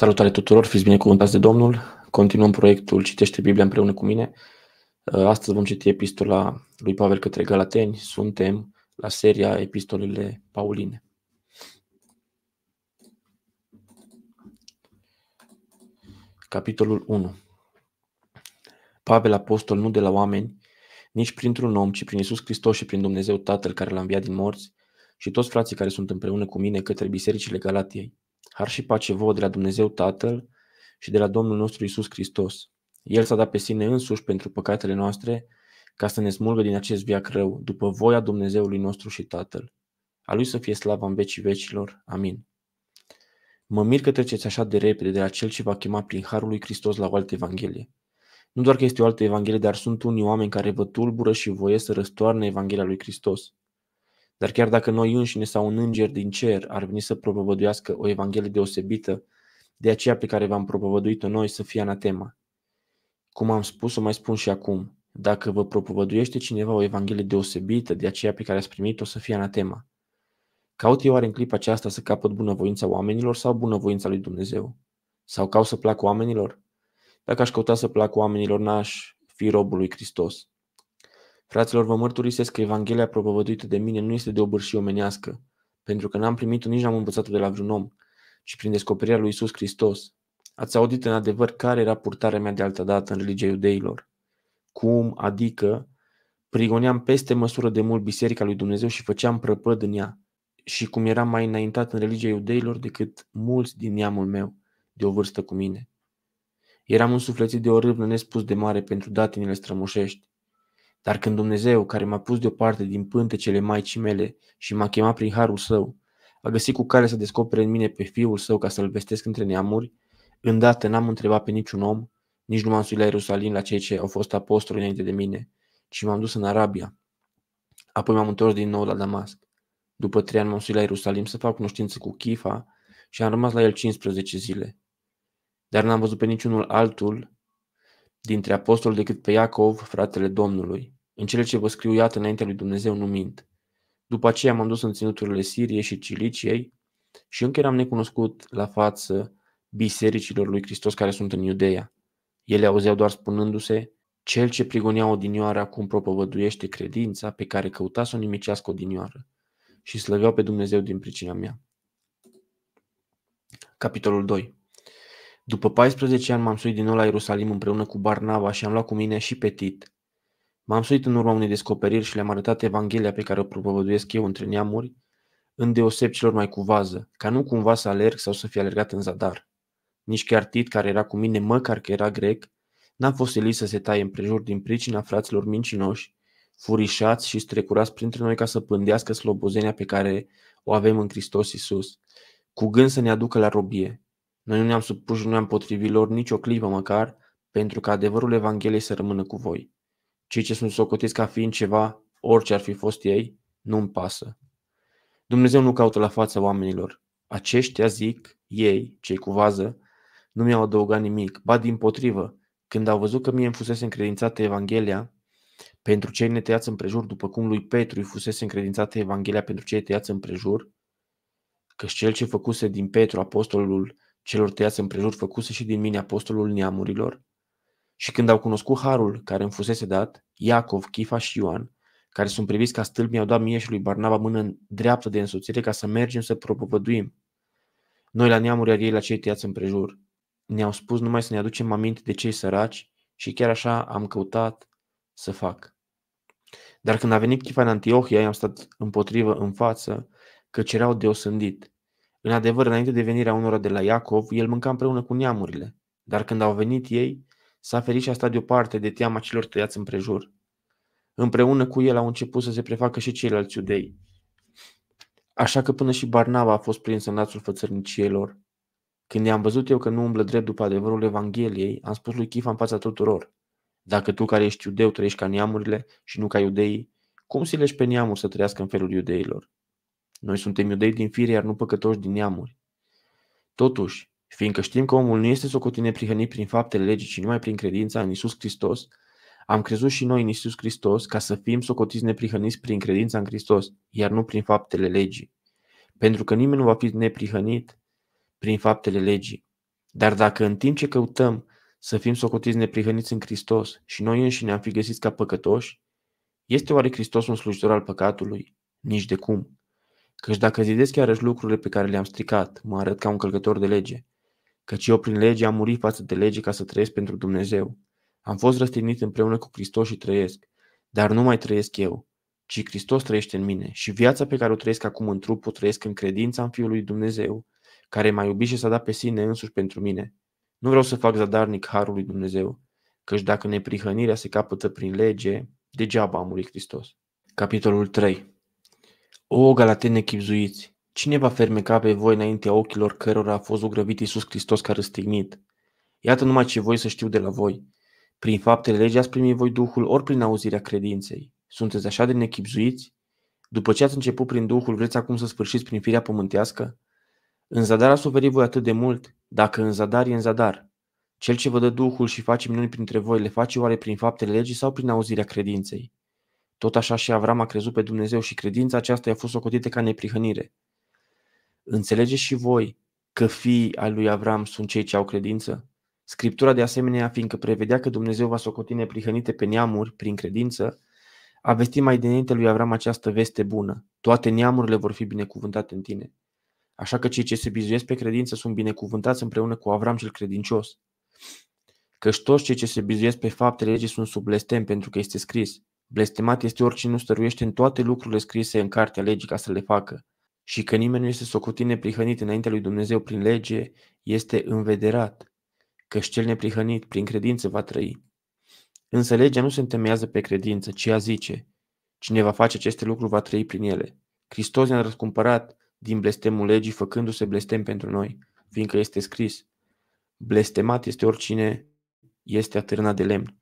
Salutare tuturor, fiți binecuvântați de Domnul. Continuăm proiectul Citește Biblia împreună cu mine. Uh, astăzi vom citi epistola lui Pavel către Galateni. Suntem la seria Epistolele Pauline. Capitolul 1 Pavel, apostol nu de la oameni, nici printr-un om, ci prin Isus Hristos și prin Dumnezeu Tatăl care l-a înviat din morți, și toți frații care sunt împreună cu mine către bisericile Galatiei, Har și pace vouă de la Dumnezeu Tatăl și de la Domnul nostru Isus Hristos. El s-a dat pe sine însuși pentru păcatele noastre, ca să ne smulgă din acest viac rău, după voia Dumnezeului nostru și Tatăl. A Lui să fie slavă în vecii vecilor. Amin. Mă mir că treceți așa de repede de la cel ce va chema prin Harul lui Hristos la o altă Evanghelie. Nu doar că este o altă Evanghelie, dar sunt unii oameni care vă tulbură și voie să răstoarne Evanghelia lui Hristos. Dar chiar dacă noi înșine sau un înger din cer ar veni să propovăduiască o evanghelie deosebită, de aceea pe care v-am propovăduit-o noi să fie anatema. Cum am spus, o mai spun și acum. Dacă vă propovăduiește cineva o evanghelie deosebită de aceea pe care ați primit-o, să fie anatema. Caut eu oare în clipa aceasta să capăt bunăvoința oamenilor sau bunăvoința lui Dumnezeu? Sau caut să plac oamenilor? Dacă aș căuta să plac oamenilor, n-aș fi robul lui Hristos. Fraților, vă mărturisesc că Evanghelia propovăduită de mine nu este de obârșie omenească, pentru că n-am primit-o nici n-am învățat-o de la vreun om, ci prin descoperirea lui Isus Hristos. Ați audit în adevăr care era purtarea mea de altă dată în religia iudeilor. Cum, adică, prigoneam peste măsură de mult biserica lui Dumnezeu și făceam prăpăd în ea, și cum eram mai înaintat în religia iudeilor decât mulți din neamul meu, de o vârstă cu mine. Eram sufletit de o râvnă nespus de mare pentru datinile strămoșești, dar când Dumnezeu, care m-a pus deoparte din pântecele maicii mele și m-a chemat prin harul său, a găsit cu care să descopere în mine pe fiul său ca să-l vestesc între neamuri, îndată n-am întrebat pe niciun om, nici nu m-am suit la Ierusalim la cei ce au fost apostoli înainte de mine, ci m-am dus în Arabia. Apoi m-am întors din nou la Damasc. După trei ani m-am suit la Ierusalim să fac cunoștință cu Chifa și am rămas la el 15 zile. Dar n-am văzut pe niciunul altul dintre apostoli decât pe Iacov, fratele Domnului. În cele ce vă scriu, iată, înaintea lui Dumnezeu nu mint. După aceea m-am dus în ținuturile Siriei și Ciliciei și încă eram necunoscut la față bisericilor lui Hristos care sunt în Iudeia. Ele auzeau doar spunându-se, cel ce prigonea odinioară acum propovăduiește credința pe care căuta să o nimicească odinioară și slăveau pe Dumnezeu din pricina mea. Capitolul 2 După 14 ani m-am suit din nou la Ierusalim împreună cu Barnava și am luat cu mine și pe Tit, M-am suit în urma unei descoperiri și le-am arătat Evanghelia pe care o propovăduiesc eu între neamuri, îndeoseb celor mai cu vază, ca nu cumva să alerg sau să fie alergat în zadar. Nici chiar Tit, care era cu mine, măcar că era grec, n-a fost elis să se taie împrejur din pricina fraților mincinoși, furișați și strecurați printre noi ca să pândească slobozenia pe care o avem în Hristos Isus, cu gând să ne aducă la robie. Noi nu ne-am supus și nu ne-am potrivit lor nicio clipă măcar, pentru ca adevărul Evangheliei să rămână cu voi. Cei ce sunt socotiți ca fiind ceva, orice ar fi fost ei, nu-mi pasă. Dumnezeu nu caută la fața oamenilor. Aceștia zic, ei, cei cu vază, nu mi-au adăugat nimic. Ba din potrivă, când au văzut că mie îmi fusese încredințată Evanghelia, pentru cei netăiați împrejur, după cum lui Petru îi fusese încredințată Evanghelia pentru cei tăiați împrejur, că cel ce făcuse din Petru apostolul celor tăiați împrejur făcuse și din mine apostolul neamurilor, și când au cunoscut harul care îmi fusese dat, Iacov, Chifa și Ioan, care sunt priviți ca stâlpi, mi-au dat mie și lui Barnaba mână în dreaptă de însoțire ca să mergem să propovăduim. Noi la neamuri, iar ei la cei tăiați împrejur. Ne-au spus numai să ne aducem aminte de cei săraci și chiar așa am căutat să fac. Dar când a venit Chifa în Antiohia, i-am stat împotrivă în față, că cereau deosândit. În adevăr, înainte de venirea unora de la Iacov, el mânca împreună cu neamurile. Dar când au venit ei, S-a ferit și a stat deoparte de teama celor tăiați împrejur. Împreună cu el au început să se prefacă și ceilalți iudei. Așa că până și Barnava a fost prins în lațul fățărnicielor. Când i-am văzut eu că nu umblă drept după adevărul Evangheliei, am spus lui Chifa în fața tuturor. Dacă tu care ești iudeu trăiești ca neamurile și nu ca iudeii, cum să pe neamuri să trăiască în felul iudeilor? Noi suntem iudei din fire, iar nu păcătoși din neamuri. Totuși, Fiindcă știm că omul nu este socotit neprihănit prin faptele legii, ci numai prin credința în Isus Hristos, am crezut și noi în Isus Hristos ca să fim socotiți neprihăniți prin credința în Hristos, iar nu prin faptele legii. Pentru că nimeni nu va fi neprihănit prin faptele legii. Dar dacă în timp ce căutăm să fim socotiți neprihăniți în Hristos și noi înșine am fi găsiți ca păcătoși, este oare Hristos un slujitor al păcatului? Nici de cum. Căci dacă zidesc chiar lucrurile pe care le-am stricat, mă arăt ca un călcător de lege căci eu prin lege am murit față de lege ca să trăiesc pentru Dumnezeu. Am fost răstignit împreună cu Hristos și trăiesc, dar nu mai trăiesc eu, ci Hristos trăiește în mine și viața pe care o trăiesc acum în trup o trăiesc în credința în Fiul lui Dumnezeu, care m-a iubit și s-a dat pe sine însuși pentru mine. Nu vreau să fac zadarnic harul lui Dumnezeu, căci dacă neprihănirea se capătă prin lege, degeaba a murit Hristos. Capitolul 3 O galateni chipzuiți, Cine va fermeca pe voi înaintea ochilor cărora a fost ugrăvit Iisus Hristos care răstignit? Iată numai ce voi să știu de la voi. Prin faptele legii ați primit voi Duhul, ori prin auzirea credinței. Sunteți așa de nechipzuiți? După ce ați început prin Duhul, vreți acum să sfârșiți prin firea pământească? În zadar a suferit voi atât de mult, dacă în zadar e în zadar. Cel ce vă dă Duhul și face minuni printre voi, le face oare prin faptele legii sau prin auzirea credinței? Tot așa și Avram a crezut pe Dumnezeu și credința aceasta i-a fost socotită ca neprihănire. Înțelegeți și voi că fiii al lui Avram sunt cei ce au credință? Scriptura de asemenea, fiindcă prevedea că Dumnezeu va socoti prihănite pe neamuri prin credință, a vestit mai dinainte lui Avram această veste bună. Toate neamurile vor fi binecuvântate în tine. Așa că cei ce se bizuiesc pe credință sunt binecuvântați împreună cu Avram cel credincios. Căci toți cei ce se bizuiesc pe faptele legii sunt sub blestem pentru că este scris. Blestemat este oricine nu stăruiește în toate lucrurile scrise în cartea legii ca să le facă și că nimeni nu este socotit neprihănit înaintea lui Dumnezeu prin lege, este învederat, și cel neprihănit prin credință va trăi. Însă legea nu se întemeiază pe credință, ci a zice, cine va face aceste lucruri va trăi prin ele. Hristos ne-a răscumpărat din blestemul legii, făcându-se blestem pentru noi, fiindcă este scris, blestemat este oricine este atârnat de lemn.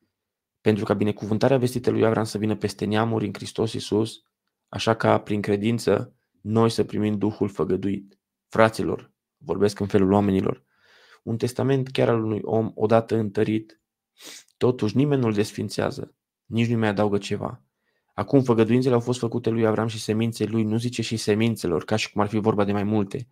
Pentru ca binecuvântarea vestită lui Avram să vină peste neamuri în Hristos Iisus, așa ca prin credință noi să primim Duhul făgăduit. Fraților, vorbesc în felul oamenilor, un testament chiar al unui om odată întărit, totuși nimeni nu-l desfințează, nici nu mai adaugă ceva. Acum făgăduințele au fost făcute lui Avram și seminței lui, nu zice și semințelor, ca și cum ar fi vorba de mai multe,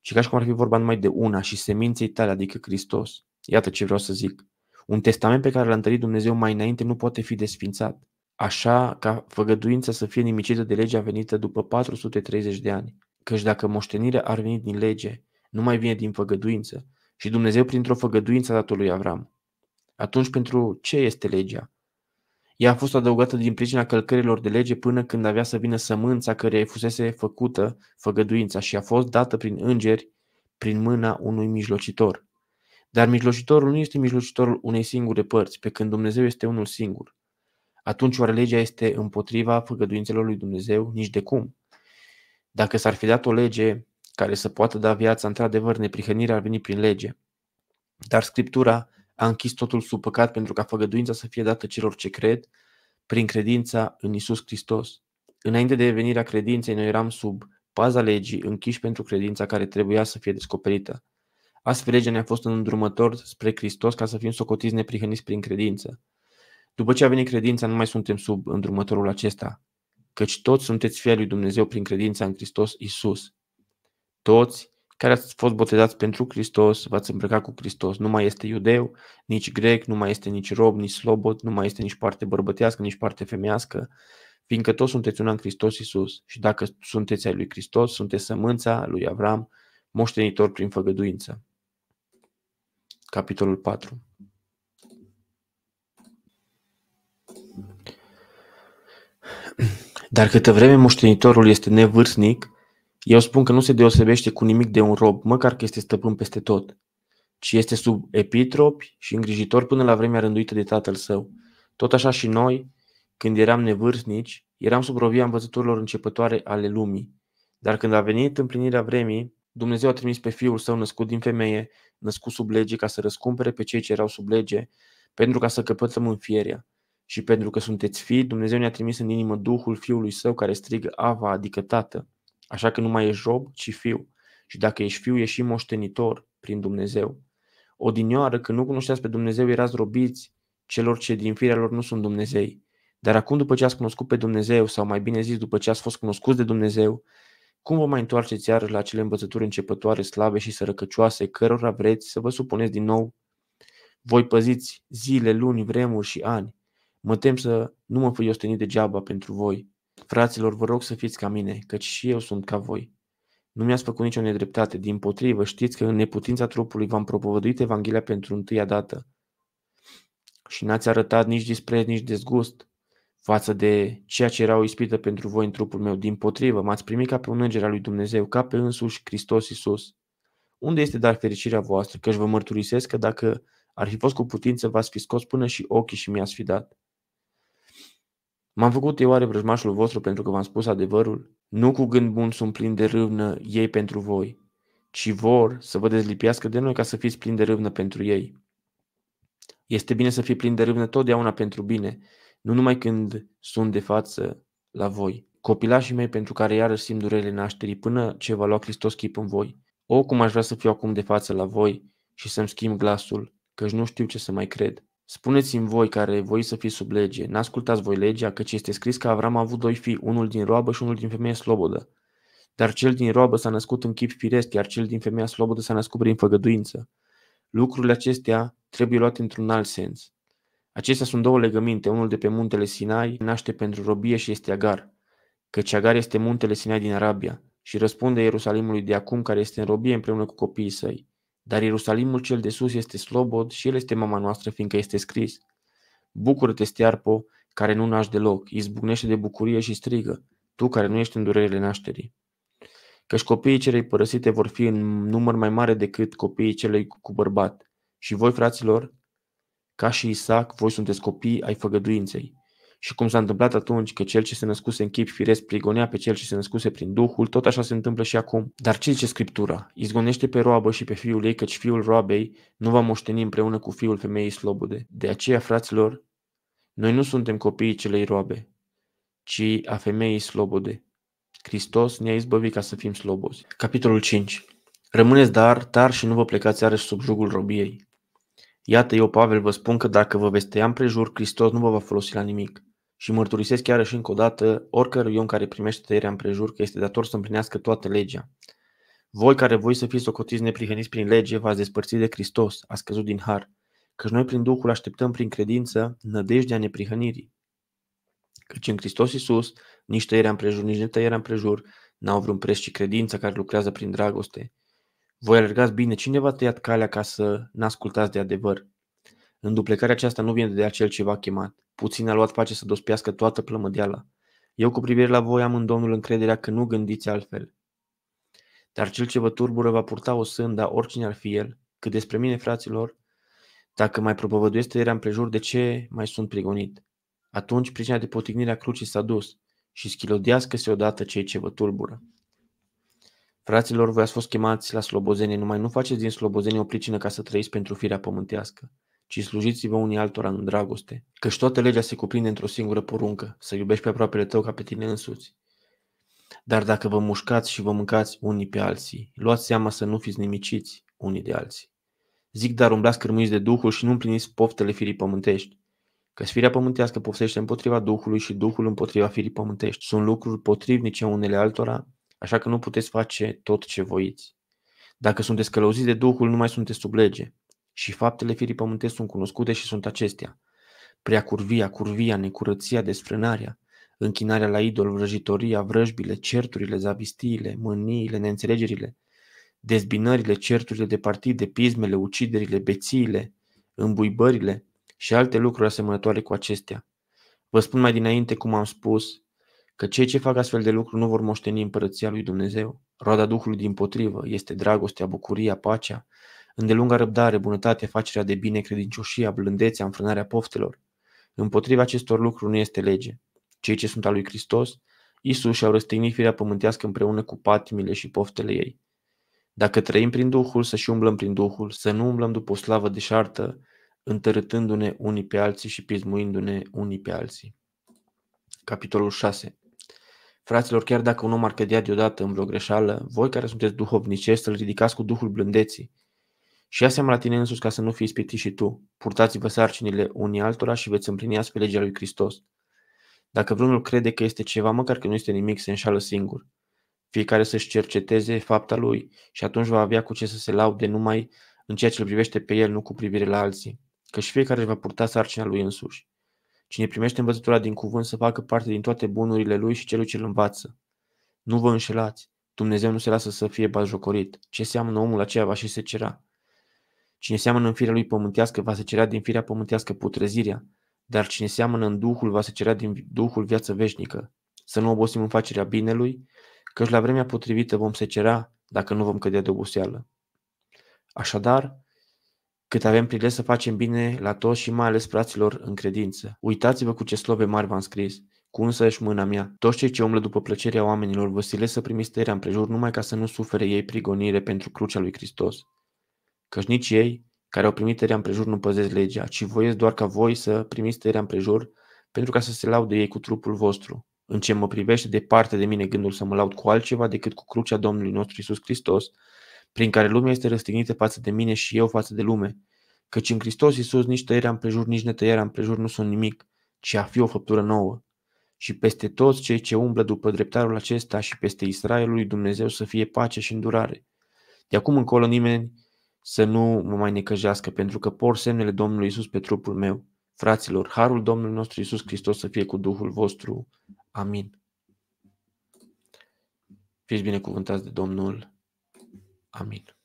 ci ca și cum ar fi vorba numai de una și seminței tale, adică Hristos. Iată ce vreau să zic. Un testament pe care l-a întărit Dumnezeu mai înainte nu poate fi desfințat așa ca făgăduința să fie nimicită de legea venită după 430 de ani. Căci dacă moștenirea ar veni din lege, nu mai vine din făgăduință și Dumnezeu printr-o făgăduință a dat lui Avram. Atunci pentru ce este legea? Ea a fost adăugată din pricina călcărilor de lege până când avea să vină sămânța care îi fusese făcută făgăduința și a fost dată prin îngeri prin mâna unui mijlocitor. Dar mijlocitorul nu este mijlocitorul unei singure părți, pe când Dumnezeu este unul singur atunci oare legea este împotriva făgăduințelor lui Dumnezeu? Nici de cum. Dacă s-ar fi dat o lege care să poată da viața, într-adevăr, neprihănirea ar veni prin lege. Dar Scriptura a închis totul sub păcat pentru ca făgăduința să fie dată celor ce cred, prin credința în Isus Hristos. Înainte de venirea credinței, noi eram sub paza legii, închiși pentru credința care trebuia să fie descoperită. Astfel, legea ne-a fost un îndrumător spre Hristos ca să fim socotiți neprihăniți prin credință. După ce a venit credința, nu mai suntem sub îndrumătorul acesta, căci toți sunteți fii lui Dumnezeu prin credința în Hristos Isus. Toți care ați fost botezați pentru Hristos, v-ați îmbrăcat cu Hristos. Nu mai este iudeu, nici grec, nu mai este nici rob, nici slobot, nu mai este nici parte bărbătească, nici parte femeiască, fiindcă toți sunteți una în Hristos Isus. Și dacă sunteți ai lui Hristos, sunteți sămânța lui Avram, moștenitor prin făgăduință. Capitolul 4 Dar câtă vreme moștenitorul este nevârstnic, eu spun că nu se deosebește cu nimic de un rob, măcar că este stăpân peste tot, ci este sub epitropi și îngrijitor până la vremea rânduită de tatăl său. Tot așa și noi, când eram nevârstnici, eram sub rovia învățăturilor începătoare ale lumii. Dar când a venit împlinirea vremii, Dumnezeu a trimis pe Fiul Său născut din femeie, născut sub lege, ca să răscumpere pe cei ce erau sub lege, pentru ca să căpătăm fierea și pentru că sunteți fii, Dumnezeu ne-a trimis în inimă Duhul Fiului Său care strigă Ava, adică Tată. Așa că nu mai ești rob, ci fiu. Și dacă ești fiu, ești și moștenitor prin Dumnezeu. Odinioară, când nu cunoșteați pe Dumnezeu, erați robiți celor ce din firea lor nu sunt Dumnezei. Dar acum, după ce ați cunoscut pe Dumnezeu, sau mai bine zis, după ce ați fost cunoscut de Dumnezeu, cum vă mai întoarceți iarăși la acele învățături începătoare, slabe și sărăcăcioase, cărora vreți să vă supuneți din nou? Voi păziți zile, luni, vremuri și ani, Mă tem să nu mă fui ostenit degeaba pentru voi. Fraților, vă rog să fiți ca mine, căci și eu sunt ca voi. Nu mi-ați făcut nicio nedreptate, din potrivă știți că în neputința trupului v-am propovăduit Evanghelia pentru întâia dată și n-ați arătat nici dispreț, nici dezgust față de ceea ce era o ispită pentru voi în trupul meu. Din potrivă, m-ați primit ca pe un înger al lui Dumnezeu, ca pe însuși Hristos Iisus. Unde este dar fericirea voastră? Că își vă mărturisesc că dacă ar fi fost cu putință, v-ați fi scos până și ochii și mi-ați fi dat. M-am făcut eu oare vrăjmașul vostru pentru că v-am spus adevărul? Nu cu gând bun sunt plin de râvnă ei pentru voi, ci vor să vă dezlipiască de noi ca să fiți plini de râvnă pentru ei. Este bine să fii plin de râvnă totdeauna pentru bine, nu numai când sunt de față la voi. Copilașii mei pentru care iarăși simt durerile nașterii până ce va lua Hristos chip în voi. O, cum aș vrea să fiu acum de față la voi și să-mi schimb glasul, căci nu știu ce să mai cred. Spuneți-mi voi care voi să fiți sub lege, n-ascultați voi legea, căci este scris că Avram a avut doi fii, unul din roabă și unul din femeie slobodă. Dar cel din roabă s-a născut în chip firesc, iar cel din femeia slobodă s-a născut prin făgăduință. Lucrurile acestea trebuie luate într-un alt sens. Acestea sunt două legăminte, unul de pe muntele Sinai naște pentru robie și este Agar, căci Agar este muntele Sinai din Arabia și răspunde Ierusalimului de acum care este în robie împreună cu copiii săi. Dar Ierusalimul cel de sus este slobod și el este mama noastră, fiindcă este scris. Bucură-te, stearpo, care nu naști deloc, izbucnește de bucurie și strigă, tu care nu ești în durerile nașterii. Căci copiii celei părăsite vor fi în număr mai mare decât copiii celei cu bărbat. Și voi, fraților, ca și Isaac, voi sunteți copii ai făgăduinței. Și cum s-a întâmplat atunci că cel ce se născuse în chip firesc prigonea pe cel ce se născuse prin Duhul, tot așa se întâmplă și acum. Dar ce zice Scriptura? Izgonește pe roabă și pe fiul ei, căci fiul roabei nu va moșteni împreună cu fiul femeii slobode. De aceea, fraților, noi nu suntem copiii celei roabe, ci a femeii slobode. Hristos ne-a izbăvit ca să fim slobozi. Capitolul 5. Rămâneți dar tari și nu vă plecați iarăși sub jugul robiei. Iată, eu, Pavel, vă spun că dacă vă veți tăia împrejur, Hristos nu vă va folosi la nimic. Și mărturisesc chiar și încă o dată oricărui om care primește tăierea împrejur că este dator să împlinească toată legea. Voi care voi să fiți socotiți neprihăniți prin lege, v-ați despărțit de Hristos, a scăzut din har, căci noi prin Duhul așteptăm prin credință nădejdea neprihănirii. Căci în Hristos Iisus, nici tăierea împrejur, nici netăierea împrejur, n-au vreun preț, și credința care lucrează prin dragoste. Voi alergați bine, cine v-a tăiat calea ca să n-ascultați de adevăr? În duplecarea aceasta nu vine de acel ceva chemat. Puțin a luat pace să dospească toată plămădeala. Eu cu privire la voi am în Domnul încrederea că nu gândiți altfel. Dar cel ce vă turbură va purta o sânda, oricine ar fi el, cât despre mine, fraților, dacă mai propovăduiesc tăierea împrejur, de ce mai sunt prigonit? Atunci pricina de potignirea crucii s-a dus și schilodească-se odată cei ce vă tulbură. Fraților, voi ați fost chemați la slobozenie, numai nu faceți din slobozenie o pricină ca să trăiți pentru firea pământească, ci slujiți-vă unii altora în dragoste, căci toată legea se cuprinde într-o singură poruncă, să iubești pe aproapele tău ca pe tine însuți. Dar dacă vă mușcați și vă mâncați unii pe alții, luați seama să nu fiți nimiciți unii de alții. Zic dar umblați cârmuiți de Duhul și nu împliniți poftele firii pământești, că firea pământească poftește împotriva Duhului și Duhul împotriva firii pământești. Sunt lucruri potrivnice unele altora, așa că nu puteți face tot ce voiți. Dacă sunteți călăuziți de Duhul, nu mai sunteți sub lege și faptele firii pământești sunt cunoscute și sunt acestea. Prea curvia, curvia, necurăția, desfrânarea, închinarea la idol, vrăjitoria, vrăjbile, certurile, zavistiile, mâniile, neînțelegerile, dezbinările, certurile de partide, pismele, uciderile, bețiile, îmbuibările și alte lucruri asemănătoare cu acestea. Vă spun mai dinainte, cum am spus, că cei ce fac astfel de lucruri nu vor moșteni împărăția lui Dumnezeu. Roada Duhului din potrivă este dragostea, bucuria, pacea, îndelunga răbdare, bunătate, facerea de bine, credincioșia, blândețea, înfrânarea poftelor. Împotriva acestor lucruri nu este lege. Cei ce sunt al lui Hristos, Isus și-au răstignit firea pământească împreună cu patimile și poftele ei. Dacă trăim prin Duhul, să și umblăm prin Duhul, să nu umblăm după o slavă deșartă, întărâtându-ne unii pe alții și pismuindu-ne unii pe alții. Capitolul 6 Fraților, chiar dacă un om ar cădea deodată în vreo greșeală, voi care sunteți duhovnicești să-l ridicați cu Duhul blândeții, și ia seama la tine însuși ca să nu fii spitit și tu. Purtați-vă sarcinile unii altora și veți împlini astfel legea lui Hristos. Dacă vreunul crede că este ceva, măcar că nu este nimic, se înșală singur. Fiecare să-și cerceteze fapta lui și atunci va avea cu ce să se laude numai în ceea ce îl privește pe el, nu cu privire la alții. Că și fiecare își va purta sarcina lui însuși. Cine primește învățătura din cuvânt să facă parte din toate bunurile lui și celui ce îl învață. Nu vă înșelați. Dumnezeu nu se lasă să fie bazjocorit. Ce seamănă omul aceea va și se cera. Cine seamănă în firea lui pământească va se cerea din firea pământească putrezirea, dar cine seamănă în Duhul va se cerea din Duhul viață veșnică. Să nu obosim în facerea binelui, căci la vremea potrivită vom se cerea dacă nu vom cădea de oboseală. Așadar, cât avem prilej să facem bine la toți și mai ales fraților în credință. Uitați-vă cu ce slove mari v-am scris, cu și mâna mea. Toți cei ce umblă după plăcerea oamenilor vă silesc să primiți tăierea împrejur numai ca să nu sufere ei prigonire pentru crucea lui Hristos căci nici ei, care au primit tăierea împrejur, nu păzesc legea, ci voiesc doar ca voi să primiți tăierea împrejur, pentru ca să se laude ei cu trupul vostru. În ce mă privește, departe de mine gândul să mă laud cu altceva decât cu crucea Domnului nostru Isus Hristos, prin care lumea este răstignită față de mine și eu față de lume. Căci în Hristos Isus nici tăierea împrejur, nici netăierea împrejur nu sunt nimic, ci a fi o făptură nouă. Și peste toți cei ce umblă după dreptarul acesta și peste Israelului lui Dumnezeu să fie pace și îndurare. De acum încolo nimeni să nu mă mai necăjească, pentru că por semnele Domnului Isus pe trupul meu. Fraților, harul Domnului nostru Isus Hristos să fie cu Duhul vostru. Amin. Fiți binecuvântați de Domnul. Amin.